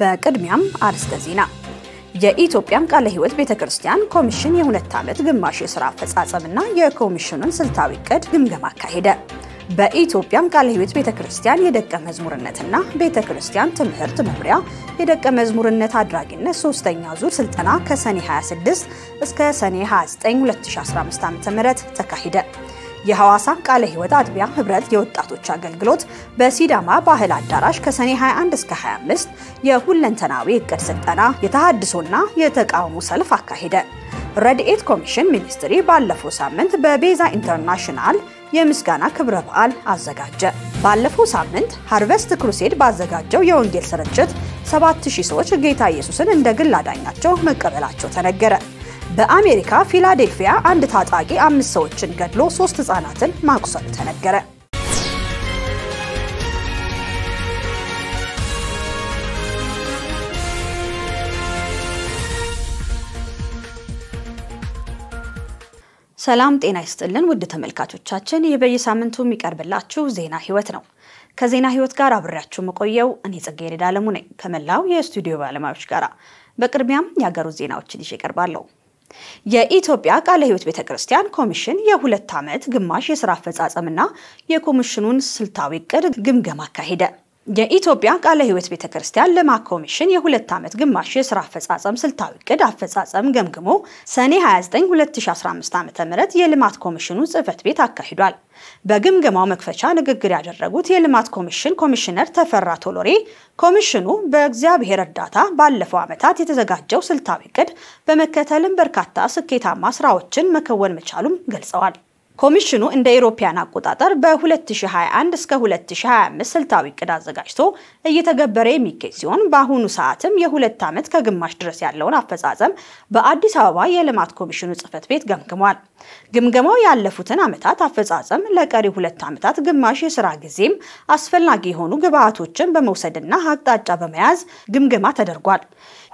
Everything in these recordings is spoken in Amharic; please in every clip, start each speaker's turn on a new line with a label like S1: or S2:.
S1: በቅድሚያም አርዕስተ ዜና። የኢትዮጵያን ቃለ ሕይወት ቤተ ክርስቲያን ኮሚሽን የሁለት ዓመት ግማሽ የሥራ አፈጻጸምና የኮሚሽኑን ስልታዊ ዕቅድ ግምገማ አካሄደ። በኢትዮጵያም ቃለ ሕይወት ቤተ ክርስቲያን የደቀ መዝሙርነትና ቤተ ክርስቲያን ትምህርት መምሪያ የደቀ መዝሙርነት አድራጊነት ሶስተኛ ዙር ስልጠና ከሰኔ 26 እስከ ሰኔ 29 2015 ም ተካሂደ። የሐዋሳ ቃለ ሕይወት አጥቢያ ህብረት የወጣቶች አገልግሎት በሲዳማ ባህል አዳራሽ ከሰኔ 21 እስከ 25 የሁለንተናዊ እቅድ ስልጠና የተሃድሶና የተቃውሞ ሰልፍ አካሄደ። ረድኤት ኮሚሽን ሚኒስትሪ ባለፈው ሳምንት በቤዛ ኢንተርናሽናል የምስጋና ክብረ በዓል አዘጋጀ። ባለፈው ሳምንት ሃርቨስት ክሩሴድ ባዘጋጀው የወንጌል ስርጭት 7000 ሰዎች ጌታ ኢየሱስን እንደ ግል አዳኛቸው መቀበላቸው ተነገረ። በአሜሪካ ፊላዴልፊያ አንድ ታጣቂ አምስት ሰዎችን ገድሎ ሶስት ህጻናትን ማቁሰል ተነገረ። ሰላም ጤና ይስጥልን ውድ ተመልካቾቻችን፣ ይህ በየሳምንቱ የሚቀርብላችሁ ዜና ህይወት ነው። ከዜና ህይወት ጋር አብሬያችሁ መቆየው እኔ ጽጌረዳ አለሙ ነኝ ከመላው የስቱዲዮ ባለሙያዎች ጋር። በቅድሚያም የሀገሩ ዜናዎችን ይዤ እቀርባለሁ። የኢትዮጵያ ቃለ ሕይወት ቤተ ክርስቲያን ኮሚሽን የሁለት ዓመት ግማሽ የስራ አፈጻጸምና የኮሚሽኑን ስልታዊ እቅድ ግምገማ አካሄደ። የኢትዮጵያ ቃለ ሕይወት ቤተ ክርስቲያን ልማት ኮሚሽን የሁለት ዓመት ግማሽ የስራ አፈጻጸም ስልታዊ እቅድ አፈጻጸም ገምግሞ ሰኔ 29 2015 ዓ.ም የልማት ኮሚሽኑ ጽህፈት ቤት አካሂዷል። በግምገማው መክፈቻ ንግግር ያደረጉት የልማት ኮሚሽን ኮሚሽነር ተፈራ ቶሎሬ ኮሚሽኑ በእግዚአብሔር እርዳታ ባለፈው ዓመታት የተዘጋጀው ስልታዊ እቅድ በመከተልም በርካታ ስኬታማ ስራዎችን መከወን መቻሉም ገልጸዋል። ኮሚሽኑ እንደ ኢሮፓያን አቆጣጠር በ2021 እስከ 2025 ስልታዊ እቅድ አዘጋጅቶ እየተገበረ የሚገኝ ሲሆን በአሁኑ ሰዓትም የሁለት ዓመት ከግማሽ ድረስ ያለውን አፈጻጸም በአዲስ አበባ የልማት ኮሚሽኑ ጽህፈት ቤት ገምግሟል። ግምገማው ያለፉትን ዓመታት አፈጻጸም፣ ለቀሪ ሁለት ዓመታት ግማሽ የስራ ጊዜም አስፈላጊ የሆኑ ግብዓቶችን በመውሰድና አቅጣጫ በመያዝ ግምገማ ተደርጓል።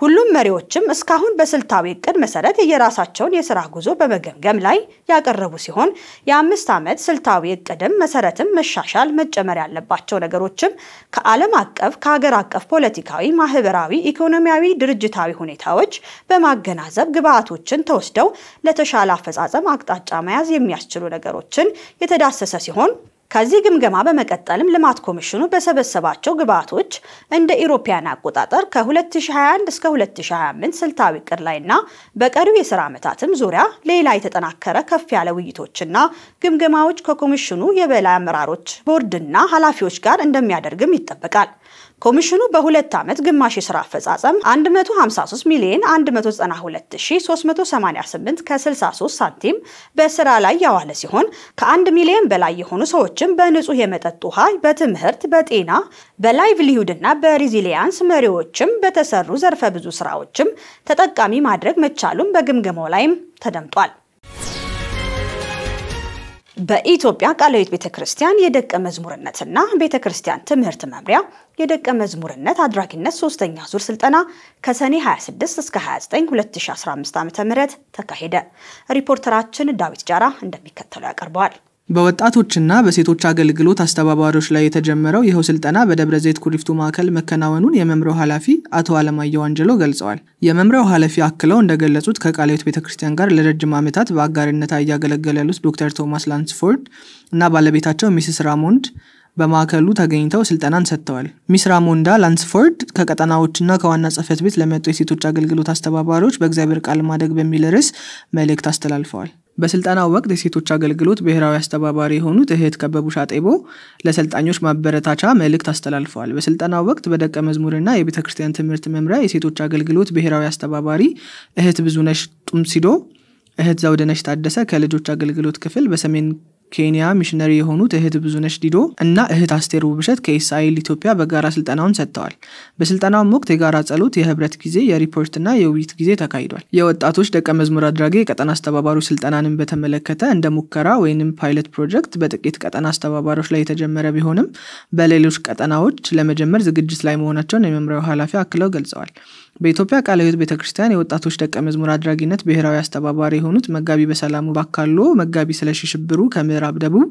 S1: ሁሉም መሪዎችም እስካሁን በስልታዊ እቅድ መሰረት የየራሳቸውን የስራ ጉዞ በመገምገም ላይ ያቀረቡ ሲሆን የአምስት ዓመት ስልታዊ እቅድም መሰረትም መሻሻል መጨመር ያለባቸው ነገሮችም ከዓለም አቀፍ ከሀገር አቀፍ ፖለቲካዊ፣ ማህበራዊ፣ ኢኮኖሚያዊ፣ ድርጅታዊ ሁኔታዎች በማገናዘብ ግብአቶችን ተወስደው ለተሻለ አፈጻጸም አቅጣጫ መያዝ የሚያስችሉ ነገሮችን የተዳሰሰ ሲሆን ከዚህ ግምገማ በመቀጠልም ልማት ኮሚሽኑ በሰበሰባቸው ግብዓቶች እንደ ኢሮፓያን አቆጣጠር ከ2021 እስከ 2025 ስልታዊ እቅድ ላይና በቀሪው የስራ ዓመታትም ዙሪያ ሌላ የተጠናከረ ከፍ ያለ ውይይቶችና ግምገማዎች ከኮሚሽኑ የበላይ አመራሮች ቦርድና ኃላፊዎች ጋር እንደሚያደርግም ይጠበቃል። ኮሚሽኑ በሁለት ዓመት ግማሽ የስራ አፈጻጸም 153 ሚሊዮን 192388 ከ63 ሳንቲም በስራ ላይ ያዋለ ሲሆን ከ1 ሚሊዮን በላይ የሆኑ ሰዎችም በንጹህ የመጠጥ ውሃ፣ በትምህርት፣ በጤና፣ በላይቭሊሁድና በሪዚሊያንስ መሪዎችም በተሰሩ ዘርፈ ብዙ ስራዎችም ተጠቃሚ ማድረግ መቻሉም በግምገማው ላይም ተደምጧል። በኢትዮጵያ ቃለ ሕይወት ቤተ ክርስቲያን የደቀ መዝሙርነትና ቤተ ክርስቲያን ትምህርት መምሪያ የደቀ መዝሙርነት አድራጊነት ሶስተኛ ዙር ስልጠና ከሰኔ 26 እስከ 29 2015 ዓ.ም ተካሄደ። ሪፖርተራችን ዳዊት ጃራ እንደሚከተለው ያቀርበዋል።
S2: በወጣቶችና በሴቶች አገልግሎት አስተባባሪዎች ላይ የተጀመረው ይኸው ስልጠና በደብረ ዘይት ኩሪፍቱ ማዕከል መከናወኑን የመምሪያው ኃላፊ አቶ አለማየሁ አንጀሎ ገልጸዋል። የመምሪያው ኃላፊ አክለው እንደገለጹት ከቃልዮት ቤተ ክርስቲያን ጋር ለረጅም ዓመታት በአጋርነት እያገለገሉ ያሉት ዶክተር ቶማስ ላንስፎርድ እና ባለቤታቸው ሚስስ ራሞንድ በማዕከሉ ተገኝተው ስልጠናን ሰጥተዋል። ሚስ ራሞንዳ ላንስፎርድ ከቀጠናዎችና ከዋና ጽህፈት ቤት ለመጡ የሴቶች አገልግሎት አስተባባሪዎች በእግዚአብሔር ቃል ማደግ በሚል ርዕስ መልእክት አስተላልፈዋል። በስልጠናው ወቅት የሴቶች አገልግሎት ብሔራዊ አስተባባሪ የሆኑት እህት ከበቡሽ አጤቦ ለሰልጣኞች ማበረታቻ መልእክት አስተላልፈዋል። በስልጠናው ወቅት በደቀ መዝሙርና የቤተ ክርስቲያን ትምህርት መምሪያ የሴቶች አገልግሎት ብሔራዊ አስተባባሪ እህት ብዙነሽ ጡምሲዶ፣ እህት ዘውደነሽ ታደሰ ከልጆች አገልግሎት ክፍል በሰሜን ኬንያ ሚሽነሪ የሆኑት እህት ብዙነሽ ዲዶ እና እህት አስቴር ውብሸት ከኤስአይል ኢትዮጵያ በጋራ ስልጠናውን ሰጥተዋል። በስልጠናውም ወቅት የጋራ ጸሎት፣ የህብረት ጊዜ፣ የሪፖርትና የውይይት ጊዜ ተካሂዷል። የወጣቶች ደቀ መዝሙር አድራጊ የቀጠና አስተባባሪ ስልጠናንም በተመለከተ እንደ ሙከራ ወይንም ፓይለት ፕሮጀክት በጥቂት ቀጠና አስተባባሪዎች ላይ የተጀመረ ቢሆንም በሌሎች ቀጠናዎች ለመጀመር ዝግጅት ላይ መሆናቸውን የመምሪያው ኃላፊ አክለው ገልጸዋል። በኢትዮጵያ ቃለ ሕይወት ቤተ ክርስቲያን የወጣቶች ደቀ መዝሙር አድራጊነት ብሔራዊ አስተባባሪ የሆኑት መጋቢ በሰላሙ ባካሎ፣ መጋቢ ስለሽሽብሩ ከምዕራብ ደቡብ፣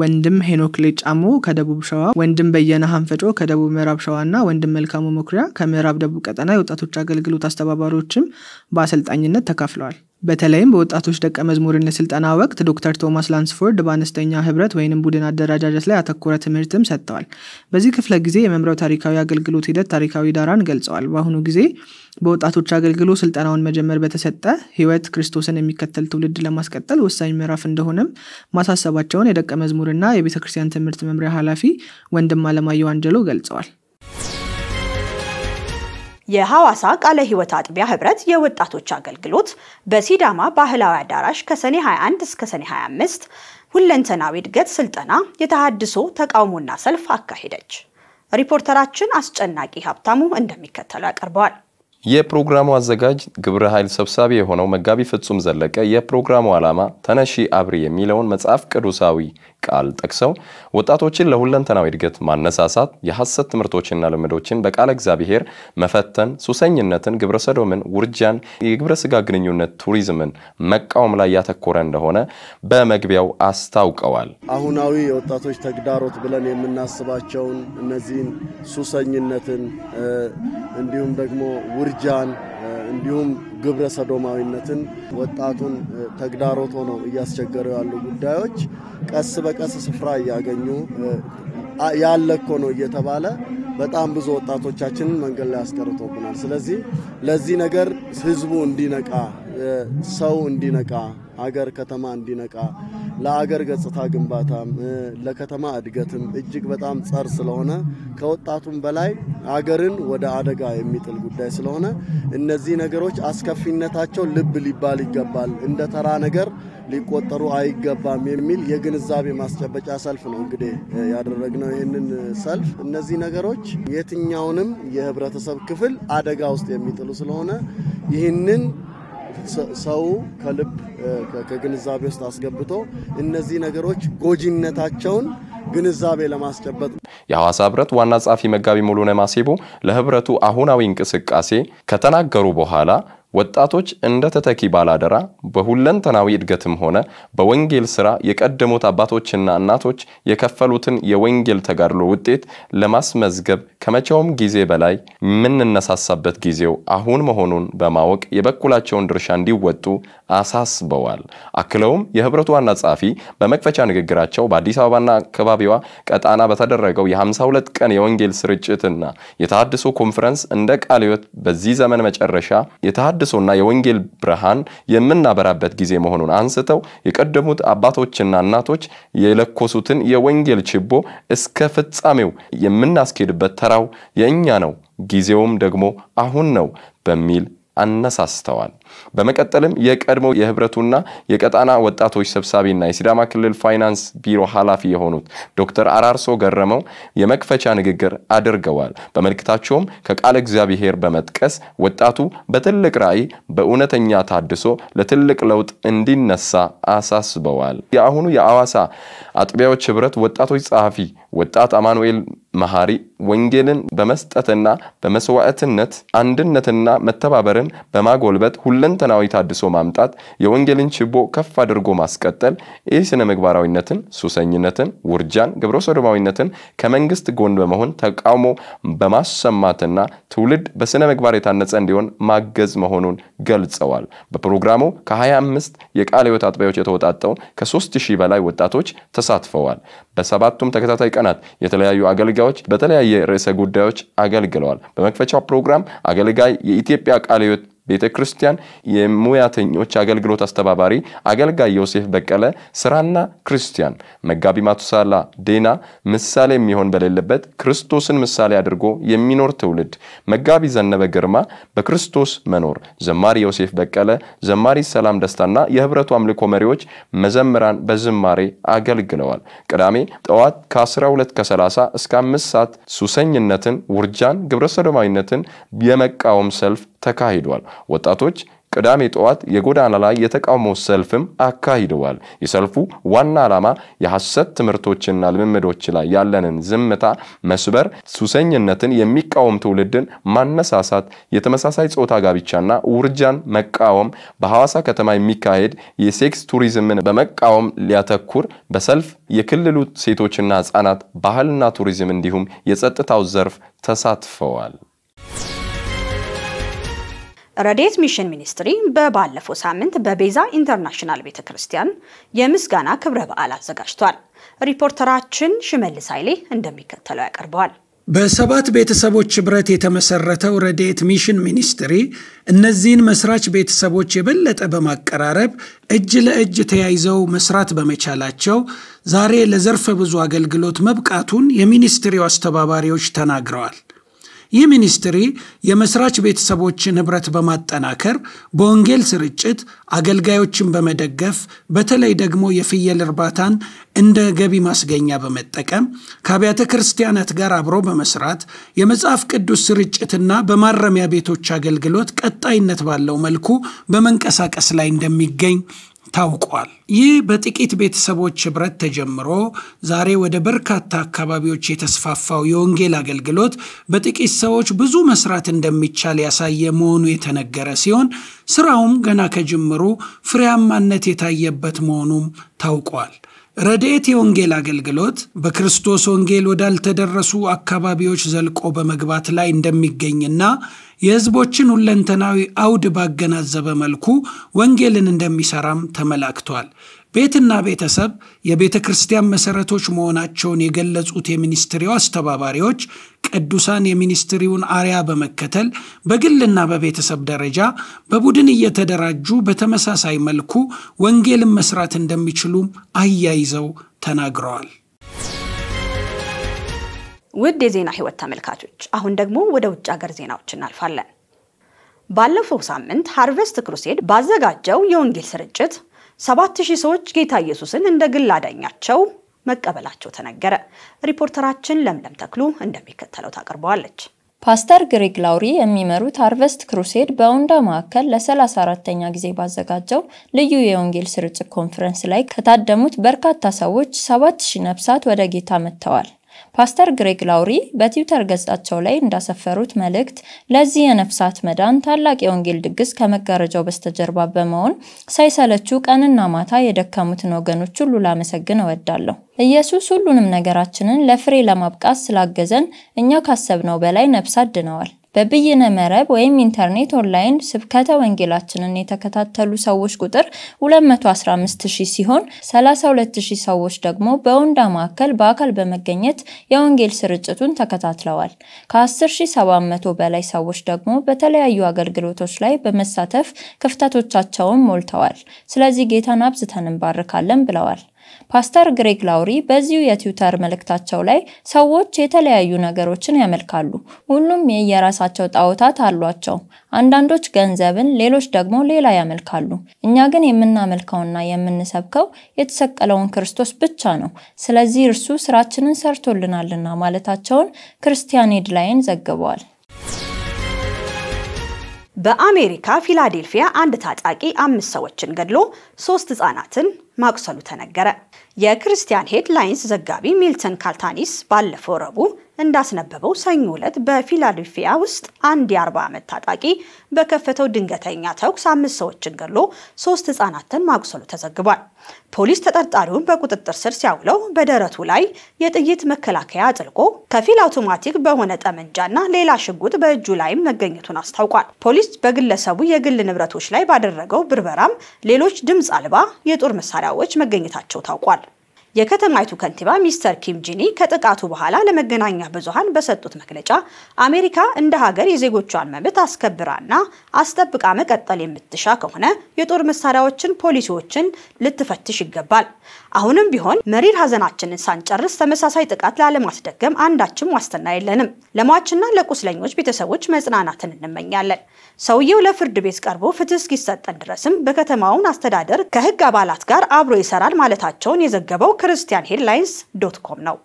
S2: ወንድም ሄኖክ ሌጫሞ ከደቡብ ሸዋ፣ ወንድም በየነ ሀንፈጮ ከደቡብ ምዕራብ ሸዋ ወንድም መልካሙ መኩሪያ ከምዕራብ ደቡብ ቀጠና የወጣቶች አገልግሎት አስተባባሪዎችም በአሰልጣኝነት ተካፍለዋል። በተለይም በወጣቶች ደቀ መዝሙርነት ስልጠና ወቅት ዶክተር ቶማስ ላንስፎርድ በአነስተኛ ህብረት ወይም ቡድን አደረጃጀት ላይ አተኮረ ትምህርትም ሰጥተዋል። በዚህ ክፍለ ጊዜ የመምሪያው ታሪካዊ አገልግሎት ሂደት ታሪካዊ ዳራን ገልጸዋል። በአሁኑ ጊዜ በወጣቶች አገልግሎት ስልጠናውን መጀመር በተሰጠ ህይወት ክርስቶስን የሚከተል ትውልድ ለማስቀጠል ወሳኝ ምዕራፍ እንደሆነም ማሳሰባቸውን የደቀ መዝሙርና የቤተክርስቲያን ትምህርት መምሪያ ኃላፊ ወንድም አለማየሁ አንጀሎ ገልጸዋል።
S1: የሐዋሳ ቃለ ሕይወት አጥቢያ ህብረት የወጣቶች አገልግሎት በሲዳማ ባህላዊ አዳራሽ ከሰኔ 21 እስከ ሰኔ 25 ሁለንተናዊ እድገት ስልጠና የተሃድሶ ተቃውሞና ሰልፍ አካሄደች። ሪፖርተራችን አስጨናቂ ሀብታሙ እንደሚከተለው ያቀርበዋል።
S3: የፕሮግራሙ አዘጋጅ ግብረ ኃይል ሰብሳቢ የሆነው መጋቢ ፍጹም ዘለቀ የፕሮግራሙ ዓላማ ተነሺ አብሪ የሚለውን መጽሐፍ ቅዱሳዊ ቃል ጠቅሰው ወጣቶችን ለሁለንተናዊ እድገት ማነሳሳት፣ የሐሰት ትምህርቶችና ልምዶችን በቃለ እግዚአብሔር መፈተን፣ ሱሰኝነትን፣ ግብረሰዶምን፣ ውርጃን፣ የግብረ ስጋ ግንኙነት፣ ቱሪዝምን መቃወም ላይ ያተኮረ እንደሆነ በመግቢያው አስታውቀዋል።
S4: አሁናዊ የወጣቶች ተግዳሮት ብለን የምናስባቸውን እነዚህን ሱሰኝነትን እንዲሁም ደግሞ ውርጃን እንዲሁም ግብረ ሰዶማዊነትን ወጣቱን ተግዳሮት ሆነው እያስቸገሩ ያሉ ጉዳዮች ቀስ በቀስ ስፍራ እያገኙ ያለ እኮ ነው እየተባለ በጣም ብዙ ወጣቶቻችንን መንገድ ላይ አስቀርቶብናል። ስለዚህ ለዚህ ነገር ህዝቡ እንዲነቃ፣ ሰው እንዲነቃ፣ አገር ከተማ እንዲነቃ ለአገር ገጽታ ግንባታም ለከተማ እድገትም እጅግ በጣም ጸር ስለሆነ ከወጣቱም በላይ አገርን ወደ አደጋ የሚጥል ጉዳይ ስለሆነ እነዚህ ነገሮች አስከፊነታቸው ልብ ሊባል ይገባል፣ እንደ ተራ ነገር ሊቆጠሩ አይገባም የሚል የግንዛቤ ማስጨበጫ ሰልፍ ነው እንግዲህ ያደረግነው ይህንን ሰልፍ። እነዚህ ነገሮች የትኛውንም የህብረተሰብ ክፍል አደጋ ውስጥ የሚጥሉ ስለሆነ ይህንን ሰው ከልብ ከግንዛቤ ውስጥ አስገብቶ እነዚህ ነገሮች ጎጂነታቸውን ግንዛቤ ለማስጨበጥ
S3: የሐዋሳ ህብረት ዋና ጸሐፊ መጋቢ ሙሉነ ማሴቦ ለህብረቱ አሁናዊ እንቅስቃሴ ከተናገሩ በኋላ ወጣቶች እንደ ተተኪ ባላደራ በሁለንተናዊ እድገትም ሆነ በወንጌል ሥራ የቀደሙት አባቶችና እናቶች የከፈሉትን የወንጌል ተጋድሎ ውጤት ለማስመዝገብ ከመቼውም ጊዜ በላይ የምንነሳሳበት ጊዜው አሁን መሆኑን በማወቅ የበኩላቸውን ድርሻ እንዲወጡ አሳስበዋል። አክለውም የህብረቱ ዋና ጸሐፊ በመክፈቻ ንግግራቸው በአዲስ አበባና አካባቢዋ ቀጣና በተደረገው የ52 ቀን የወንጌል ስርጭትና የተሃድሶ ኮንፈረንስ እንደ ቃለ በዚህ ዘመን መጨረሻ የተሃድሶ ተሃድሶና የወንጌል ብርሃን የምናበራበት ጊዜ መሆኑን አንስተው የቀደሙት አባቶችና እናቶች የለኮሱትን የወንጌል ችቦ እስከ ፍጻሜው የምናስኬድበት ተራው የእኛ ነው፣ ጊዜውም ደግሞ አሁን ነው በሚል አነሳስተዋል። በመቀጠልም የቀድሞ የህብረቱና የቀጣና ወጣቶች ሰብሳቢና የሲዳማ ክልል ፋይናንስ ቢሮ ኃላፊ የሆኑት ዶክተር አራርሶ ገረመው የመክፈቻ ንግግር አድርገዋል። በመልእክታቸውም ከቃለ እግዚአብሔር በመጥቀስ ወጣቱ በትልቅ ራዕይ በእውነተኛ ታድሶ ለትልቅ ለውጥ እንዲነሳ አሳስበዋል። የአሁኑ የአዋሳ አጥቢያዎች ህብረት ወጣቶች ጸሐፊ ወጣት አማኑኤል መሐሪ ወንጌልን በመስጠትና በመስዋዕትነት አንድነትና መተባበርን በማጎልበት ሁለንተናዊ ታድሶ ማምጣት፣ የወንጌልን ችቦ ከፍ አድርጎ ማስቀጠል፣ ይህ ስነ ምግባራዊነትን፣ ሱሰኝነትን፣ ውርጃን፣ ግብረ ሶዶማዊነትን ከመንግስት ጎን በመሆን ተቃውሞ በማሰማትና ትውልድ በስነ ምግባር የታነጸ እንዲሆን ማገዝ መሆኑን ገልጸዋል። በፕሮግራሙ ከ25 የቃለ ሕይወት አጥቢያዎች የተወጣጠው ከ3000 በላይ ወጣቶች ተሳትፈዋል። በሰባቱም ተከታታይ ቀን ካህናት፣ የተለያዩ አገልጋዮች በተለያየ ርዕሰ ጉዳዮች አገልግለዋል። በመክፈቻው ፕሮግራም አገልጋይ የኢትዮጵያ ቃለ ሕይወት ቤተ ክርስቲያን የሙያተኞች አገልግሎት አስተባባሪ አገልጋይ ዮሴፍ በቀለ ስራና ክርስቲያን መጋቢ ማቱሳላ ዴና ምሳሌ የሚሆን በሌለበት ክርስቶስን ምሳሌ አድርጎ የሚኖር ትውልድ መጋቢ ዘነበ ግርማ በክርስቶስ መኖር ዘማሪ ዮሴፍ በቀለ ዘማሪ ሰላም ደስታና የህብረቱ አምልኮ መሪዎች መዘምራን በዝማሬ አገልግለዋል። ቅዳሜ ጠዋት ከ12 ከ30 እስከ 5 ሰዓት ሱሰኝነትን፣ ውርጃን፣ ግብረሰዶማዊነትን የመቃወም ሰልፍ ተካሂዷል። ወጣቶች ቅዳሜ ጠዋት የጎዳና ላይ የተቃውሞ ሰልፍም አካሂደዋል። የሰልፉ ዋና ዓላማ የሐሰት ትምህርቶችና ልምምዶች ላይ ያለንን ዝምታ መስበር፣ ሱሰኝነትን የሚቃወም ትውልድን ማነሳሳት፣ የተመሳሳይ ጾታ ጋብቻና ውርጃን መቃወም፣ በሐዋሳ ከተማ የሚካሄድ የሴክስ ቱሪዝምን በመቃወም ሊያተኩር በሰልፍ የክልሉ ሴቶችና ሕፃናት ባህልና ቱሪዝም እንዲሁም የጸጥታው ዘርፍ ተሳትፈዋል።
S1: ረዴት ሚሽን ሚኒስትሪ በባለፈው ሳምንት በቤዛ ኢንተርናሽናል ቤተ ክርስቲያን የምስጋና ክብረ በዓል አዘጋጅቷል። ሪፖርተራችን ሽመልስ ኃይሌ እንደሚከተለው ያቀርበዋል።
S5: በሰባት ቤተሰቦች ኅብረት የተመሰረተው ረዴት ሚሽን ሚኒስትሪ እነዚህን መስራች ቤተሰቦች የበለጠ በማቀራረብ እጅ ለእጅ ተያይዘው መስራት በመቻላቸው ዛሬ ለዘርፈ ብዙ አገልግሎት መብቃቱን የሚኒስትሪው አስተባባሪዎች ተናግረዋል። ይህ ሚኒስትሪ የመስራች ቤተሰቦችን ንብረት በማጠናከር በወንጌል ስርጭት አገልጋዮችን በመደገፍ በተለይ ደግሞ የፍየል እርባታን እንደ ገቢ ማስገኛ በመጠቀም ከአብያተ ክርስቲያናት ጋር አብሮ በመስራት የመጽሐፍ ቅዱስ ስርጭትና በማረሚያ ቤቶች አገልግሎት ቀጣይነት ባለው መልኩ በመንቀሳቀስ ላይ እንደሚገኝ ታውቋል። ይህ በጥቂት ቤተሰቦች ኅብረት ተጀምሮ ዛሬ ወደ በርካታ አካባቢዎች የተስፋፋው የወንጌል አገልግሎት በጥቂት ሰዎች ብዙ መስራት እንደሚቻል ያሳየ መሆኑ የተነገረ ሲሆን ስራውም ገና ከጅምሩ ፍሬያማነት የታየበት መሆኑም ታውቋል። ረድኤት የወንጌል አገልግሎት በክርስቶስ ወንጌል ወዳልተደረሱ አካባቢዎች ዘልቆ በመግባት ላይ እንደሚገኝና የህዝቦችን ሁለንተናዊ አውድ ባገናዘበ መልኩ ወንጌልን እንደሚሰራም ተመላክቷል። ቤትና ቤተሰብ የቤተ ክርስቲያን መሠረቶች መሆናቸውን የገለጹት የሚኒስትሪው አስተባባሪዎች ቅዱሳን የሚኒስትሪውን አርያ በመከተል በግልና በቤተሰብ ደረጃ በቡድን እየተደራጁ በተመሳሳይ መልኩ ወንጌልን መስራት እንደሚችሉም አያይዘው ተናግረዋል።
S1: ውድ የዜና ህይወት ተመልካቾች አሁን ደግሞ ወደ ውጭ ሀገር ዜናዎች እናልፋለን። ባለፈው ሳምንት ሃርቨስት ክሩሴድ ባዘጋጀው የወንጌል ስርጭት 7000 ሰዎች ጌታ ኢየሱስን እንደ ግል አዳኛቸው መቀበላቸው ተነገረ። ሪፖርተራችን ለምለም ተክሉ እንደሚከተለው ታቀርበዋለች።
S6: ፓስተር ግሪግ ላውሪ የሚመሩት ሃርቨስት ክሩሴድ በወንዳ ማዕከል ለ 34 ተኛ ጊዜ ባዘጋጀው ልዩ የወንጌል ስርጭት ኮንፈረንስ ላይ ከታደሙት በርካታ ሰዎች 7000 ነፍሳት ወደ ጌታ መጥተዋል። ፓስተር ግሬግ ላውሪ በትዊተር ገጻቸው ላይ እንዳሰፈሩት መልእክት ለዚህ የነፍሳት መዳን ታላቅ የወንጌል ድግስ ከመጋረጃው በስተጀርባ በመሆን ሳይሰለቹ ቀንና ማታ የደከሙትን ወገኖች ሁሉ ላመሰግን እወዳለሁ። ኢየሱስ ሁሉንም ነገራችንን ለፍሬ ለማብቃት ስላገዘን እኛ ካሰብነው በላይ ነፍሳት ድነዋል። በብይነ መረብ ወይም ኢንተርኔት ኦንላይን ስብከተ ወንጌላችንን የተከታተሉ ሰዎች ቁጥር 215000 ሲሆን 32000 ሰዎች ደግሞ በወንዳ ማዕከል በአካል በመገኘት የወንጌል ስርጭቱን ተከታትለዋል። ከ10700 በላይ ሰዎች ደግሞ በተለያዩ አገልግሎቶች ላይ በመሳተፍ ክፍተቶቻቸውን ሞልተዋል። ስለዚህ ጌታን አብዝተን እንባርካለን ብለዋል። ፓስተር ግሬግ ላውሪ በዚሁ የትዊተር መልእክታቸው ላይ ሰዎች የተለያዩ ነገሮችን ያመልካሉ። ሁሉም የየራሳቸው ጣዖታት አሏቸው። አንዳንዶች ገንዘብን፣ ሌሎች ደግሞ ሌላ ያመልካሉ። እኛ ግን የምናመልከውና የምንሰብከው የተሰቀለውን ክርስቶስ ብቻ ነው። ስለዚህ እርሱ ስራችንን ሰርቶልናልና ማለታቸውን ክርስቲያን ሄድላይን ዘግበዋል።
S1: በአሜሪካ ፊላዴልፊያ አንድ ታጣቂ አምስት ሰዎችን ገድሎ ሶስት ህጻናትን ማቁሰሉ ተነገረ። የክርስቲያን ሄድላይንስ ዘጋቢ ሚልተን ካልታኒስ ባለፈው ረቡዕ እንዳስነበበው ሰኞ ዕለት በፊላዴልፊያ ውስጥ አንድ የ40 ዓመት ታጣቂ በከፈተው ድንገተኛ ተኩስ አምስት ሰዎችን ገሎ ሶስት ህጻናትን ማቁሰሉ ተዘግቧል። ፖሊስ ተጠርጣሪውን በቁጥጥር ስር ሲያውለው በደረቱ ላይ የጥይት መከላከያ አጥልቆ ከፊል አውቶማቲክ በሆነ ጠመንጃና ሌላ ሽጉጥ በእጁ ላይም መገኘቱን አስታውቋል። ፖሊስ በግለሰቡ የግል ንብረቶች ላይ ባደረገው ብርበራም ሌሎች ድምፅ አልባ የጦር መሳሪያዎች መገኘታቸው ታውቋል። የከተማይቱ ከንቲባ ሚስተር ኪም ጂኒ ከጥቃቱ በኋላ ለመገናኛ ብዙሃን በሰጡት መግለጫ አሜሪካ እንደ ሀገር የዜጎቿን መብት አስከብራና አስጠብቃ መቀጠል የምትሻ ከሆነ የጦር መሳሪያዎችን፣ ፖሊሲዎችን ልትፈትሽ ይገባል። አሁንም ቢሆን መሪር ሀዘናችንን ሳንጨርስ ተመሳሳይ ጥቃት ላለማስደገም አንዳችም ዋስትና የለንም። ለሟችና ለቁስለኞች ቤተሰቦች መጽናናትን እንመኛለን። ሰውየው ለፍርድ ቤት ቀርቦ ፍትህ እስኪሰጠን ድረስም በከተማውን አስተዳደር ከህግ አባላት ጋር አብሮ ይሰራል ማለታቸውን የዘገበው ክርስቲያን ሄድላይንስ ዶት ኮም ነው።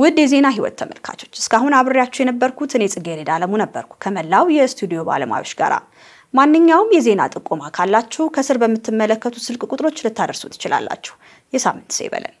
S1: ውድ የዜና ህይወት ተመልካቾች እስካሁን አብሬያችሁ የነበርኩት እኔ ጽጌረዳ አለሙ ነበርኩ ከመላው የስቱዲዮ ባለሙያዎች ጋር ማንኛውም የዜና ጥቆማ ካላችሁ ከስር በምትመለከቱት ስልክ ቁጥሮች ልታደርሱ ትችላላችሁ። የሳምንት ሰው ይበለን።